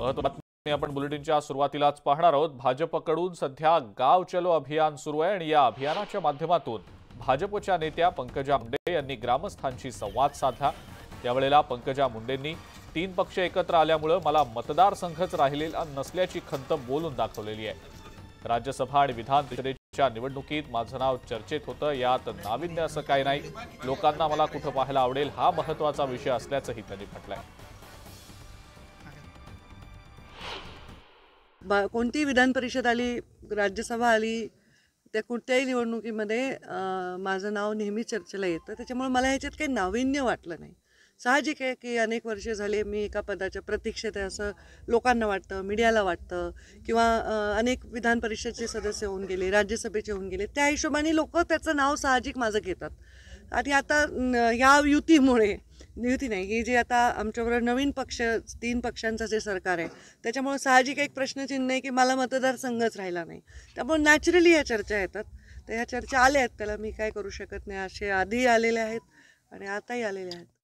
महत्व बातमी आपण बुलेटिनच्या सुरुवातीलाच पाहणार आहोत भाजपकडून सध्या गाव चलो अभियान सुरू आहे आणि या अभियानाच्या माध्यमातून भाजपच्या नेत्या पंकजा मुंडे यांनी ग्रामस्थांशी संवाद साधला त्यावेळेला पंकजा मुंडेंनी तीन पक्ष एकत्र आल्यामुळे मला मतदारसंघच राहिलेला नसल्याची खंत बोलून दाखवलेली आहे राज्यसभा आणि विधान परिषदेच्या निवडणुकीत माझं नाव चर्चेत होतं यात नाविन्य असं काही नाही लोकांना मला कुठं पाहायला आवडेल हा महत्वाचा विषय असल्याचंही त्यांनी आहे बा कोणतीही विधान परिषद आली राज्यसभा आली त्या कोणत्याही निवडणुकीमध्ये माझं नाव नेहमी चर्चेला येतं त्याच्यामुळे मला ह्याच्यात काही नाविन्य वाटलं नाही साहजिक आहे की अनेक वर्ष झाले मी एका पदाच्या प्रतीक्षेत आहे असं लोकांना वाटतं मीडियाला वाटतं किंवा अनेक विधान परिषदचे सदस्य होऊन गेले राज्यसभेचे होऊन गेले त्या हिशोबाने लोक त्याचं नाव साहजिक माझं घेतात आणि आता या युतीमुळे नियुती नाही ही जी आता आमच्याबरोबर नवीन पक्ष तीन पक्षांचं जे सरकार आहे त्याच्यामुळं साहजिक एक प्रश्नचिन्ह आहे की मला मतदारसंघच राहिला नाही त्यामुळे नॅचरली ह्या चर्चा येतात तर ह्या चर्चा आल्या आहेत त्याला मी काय करू शकत नाही असे आधी आलेले आहेत आणि आताही आलेले आहेत